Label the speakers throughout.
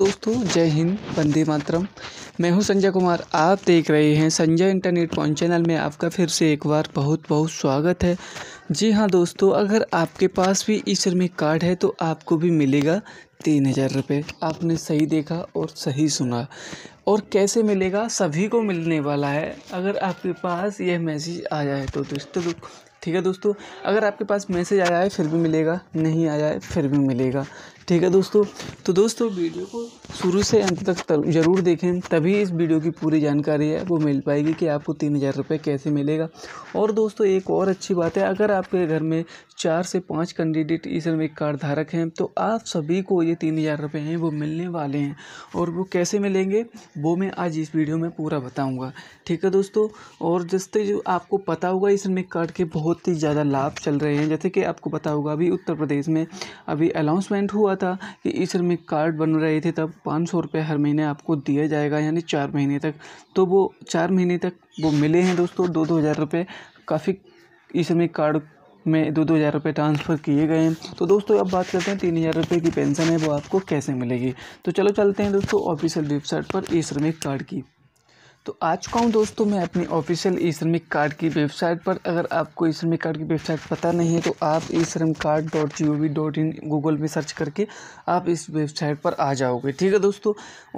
Speaker 1: दोस्तों जय हिंद वंदे मातरम मैं हूं संजय कुमार आप देख रहे हैं संजय इंटरनेट पॉइंट चैनल में आपका फिर से एक बार बहुत बहुत स्वागत है जी हां दोस्तों अगर आपके पास भी ईश्वर में कार्ड है तो आपको भी मिलेगा तीन हज़ार रुपये आपने सही देखा और सही सुना और कैसे मिलेगा सभी को मिलने वाला है अगर आपके पास यह मैसेज आया है तो दोस्तों ठीक है दोस्तों अगर आपके पास मैसेज आया है फिर भी मिलेगा नहीं आया है फिर भी मिलेगा ठीक है दोस्तों तो दोस्तों वीडियो को शुरू से अंत तक ज़रूर देखें तभी इस वीडियो की पूरी जानकारी है वो मिल पाएगी कि आपको तीन हज़ार रुपये कैसे मिलेगा और दोस्तों एक और अच्छी बात है अगर आपके घर में चार से पाँच कैंडिडेट ई श्रमिक कार्ड धारक हैं तो आप सभी को ये तीन हज़ार रुपये हैं वो मिलने वाले हैं और वो कैसे मिलेंगे वो मैं आज इस वीडियो में पूरा बताऊँगा ठीक है दोस्तों और जिससे जो आपको पता होगा ई श्रमिक कार्ड के बहुत ही ज़्यादा लाभ चल रहे हैं जैसे कि आपको पता होगा अभी उत्तर प्रदेश में अभी अनाउंसमेंट हुआ था कि इस श्रमिक कार्ड बन रहे थे तब पाँच सौ रुपये हर महीने आपको दिया जाएगा यानी चार महीने तक तो वो चार महीने तक वो मिले हैं दोस्तों दो दो हज़ार रुपये काफ़ी ई श्रमिक कार्ड में दो दो हज़ार रुपये ट्रांसफ़र किए गए हैं तो दोस्तों अब बात करते हैं तीन हज़ार रुपये की पेंशन है वो आपको कैसे मिलेगी तो चलो चलते हैं दोस्तों ऑफिशियल वेबसाइट पर ई श्रमिक कार्ड की तो आज का हूँ दोस्तों मैं अपने ऑफिशियल ई श्रमिक कार्ड की वेबसाइट पर अगर आपको ई श्रमिक कार्ड की वेबसाइट पता नहीं है तो आप E Shram card dot G O V dot in Google में सर्च करके आप इस वेबसाइट पर आ जाओगे ठीक है दोस्तों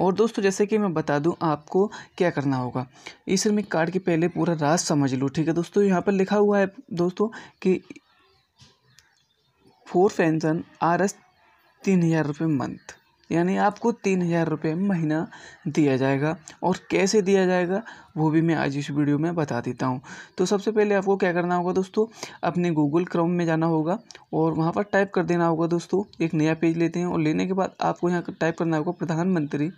Speaker 1: और दोस्तों जैसे कि मैं बता दूँ आपको क्या करना होगा ई श्रमिक कार्ड के पहले पूरा राज समझ लो ठीक है दोस्तों यहाँ पर लिखा हुआ है दोस्तों कि फोर पेंशन आर एस तीन हज़ार रुपये मंथ यानी आपको तीन हज़ार रुपये महीना दिया जाएगा और कैसे दिया जाएगा वो भी मैं आज इस वीडियो में बता देता हूँ तो सबसे पहले आपको क्या करना होगा दोस्तों अपने गूगल क्रोम में जाना होगा और वहाँ पर टाइप कर देना होगा दोस्तों एक नया पेज लेते हैं और लेने के बाद आपको यहाँ टाइप करना होगा प्रधानमंत्री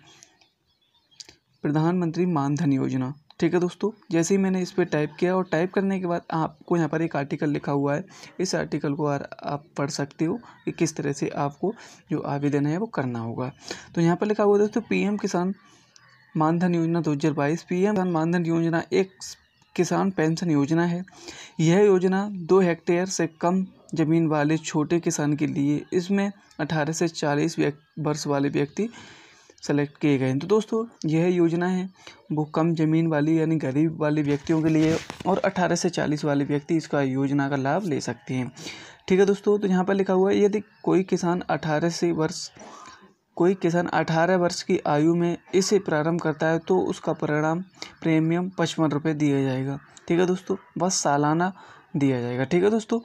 Speaker 1: प्रधानमंत्री मानधन योजना ठीक है दोस्तों जैसे ही मैंने इस पर टाइप किया और टाइप करने के बाद आपको यहाँ पर एक आर्टिकल लिखा हुआ है इस आर्टिकल को आप पढ़ सकते हो कि किस तरह से आपको जो आवेदन है वो करना होगा तो यहाँ पर लिखा हुआ दोस्तों पीएम किसान मानधन योजना दो हज़ार बाईस पी एम मानधन योजना एक किसान पेंशन योजना है यह योजना दो हेक्टेयर से कम ज़मीन वाले छोटे किसान के लिए इसमें अठारह से चालीस वर्ष वाले व्यक्ति सेलेक्ट किए गए हैं तो दोस्तों यह योजना है वो कम ज़मीन वाली यानी गरीब वाले व्यक्तियों के लिए और अठारह से चालीस वाले व्यक्ति इसका योजना का लाभ ले सकते हैं ठीक है दोस्तों तो यहाँ पर लिखा हुआ है यदि कोई किसान अठारह से वर्ष कोई किसान 18 वर्ष की आयु में इसे प्रारंभ करता है तो उसका परिणाम प्रीमियम पचपन रुपये दिया जाएगा ठीक है दोस्तों बस सालाना दिया जाएगा ठीक है दोस्तों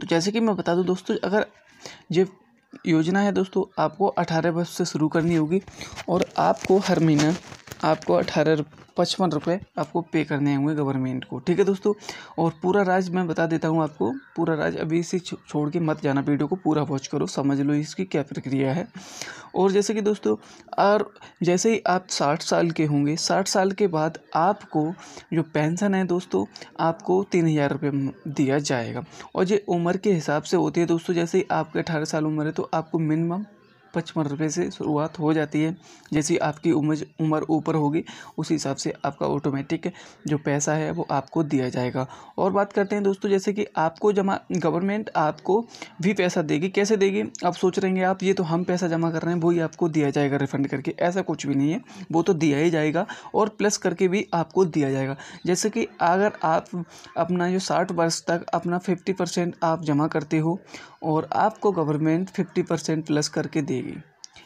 Speaker 1: तो जैसे कि मैं बता दूँ दोस्तों अगर जब योजना है दोस्तों आपको अठारह वर्ष से शुरू करनी होगी और आपको हर महीना आपको अठारह पचपन रुपये आपको पे करने होंगे गवर्नमेंट को ठीक है दोस्तों और पूरा राज्य मैं बता देता हूँ आपको पूरा राज्य अभी इसे छोड़ के मत जाना वीडियो को पूरा वॉच करो समझ लो इसकी क्या प्रक्रिया है और जैसे कि दोस्तों और जैसे ही आप साठ साल के होंगे साठ साल के बाद आपको जो पेंशन है दोस्तों आपको तीन हज़ार रुपये दिया जाएगा और ये उम्र के हिसाब से होती है दोस्तों जैसे ही आपके अठारह साल उम्र है तो आपको मिनिमम पचपन रुपये से शुरुआत हो जाती है जैसी आपकी उम्र उम्र ऊपर होगी उस हिसाब से आपका ऑटोमेटिक जो पैसा है वो आपको दिया जाएगा और बात करते हैं दोस्तों जैसे कि आपको जमा गवर्नमेंट आपको भी पैसा देगी कैसे देगी आप सोच रहे हैं आप ये तो हम पैसा जमा कर रहे हैं वही आपको दिया जाएगा रिफंड करके ऐसा कुछ भी नहीं है वो तो दिया ही जाएगा और प्लस करके भी आपको दिया जाएगा जैसे कि अगर आप अपना जो साठ वर्ष तक अपना फिफ्टी परसेंट आप जमा करते हो और आपको गवर्नमेंट फिफ्टी परसेंट प्लस करके देगी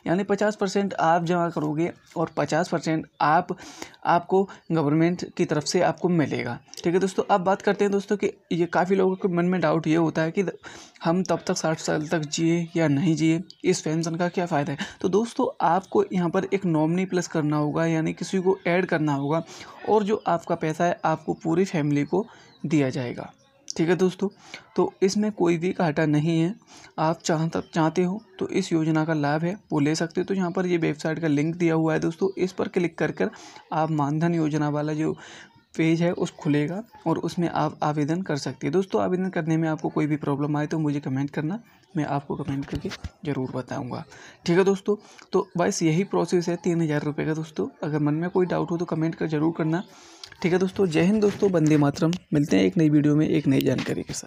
Speaker 1: यानी पचास परसेंट आप जमा करोगे और पचास परसेंट आप आपको गवर्नमेंट की तरफ से आपको मिलेगा ठीक है दोस्तों अब बात करते हैं दोस्तों कि ये काफ़ी लोगों के मन में डाउट ये होता है कि हम तब तक साठ साल तक जिए या नहीं जिए इस पेंशन का क्या फ़ायदा है तो दोस्तों आपको यहाँ पर एक नॉमनी प्लस करना होगा यानी किसी को ऐड करना होगा और जो आपका पैसा है आपको पूरी फैमिली को दिया जाएगा ठीक है दोस्तों तो इसमें कोई भी घाटा नहीं है आप चाह चाहते हो तो इस योजना का लाभ है वो ले सकते हो तो यहाँ पर ये वेबसाइट का लिंक दिया हुआ है दोस्तों इस पर क्लिक कर कर आप मानधन योजना वाला जो पेज है उस खुलेगा और उसमें आप आवेदन कर सकते हैं दोस्तों आवेदन करने में आपको कोई भी प्रॉब्लम आए तो मुझे कमेंट करना मैं आपको कमेंट करके ज़रूर बताऊंगा ठीक है दोस्तों तो बस यही प्रोसेस है तीन हज़ार रुपये का दोस्तों अगर मन में कोई डाउट हो तो कमेंट कर ज़रूर करना ठीक है दोस्तों जय हिंद दोस्तों बंदे मातरम मिलते हैं एक नई वीडियो में एक नई जानकारी के साथ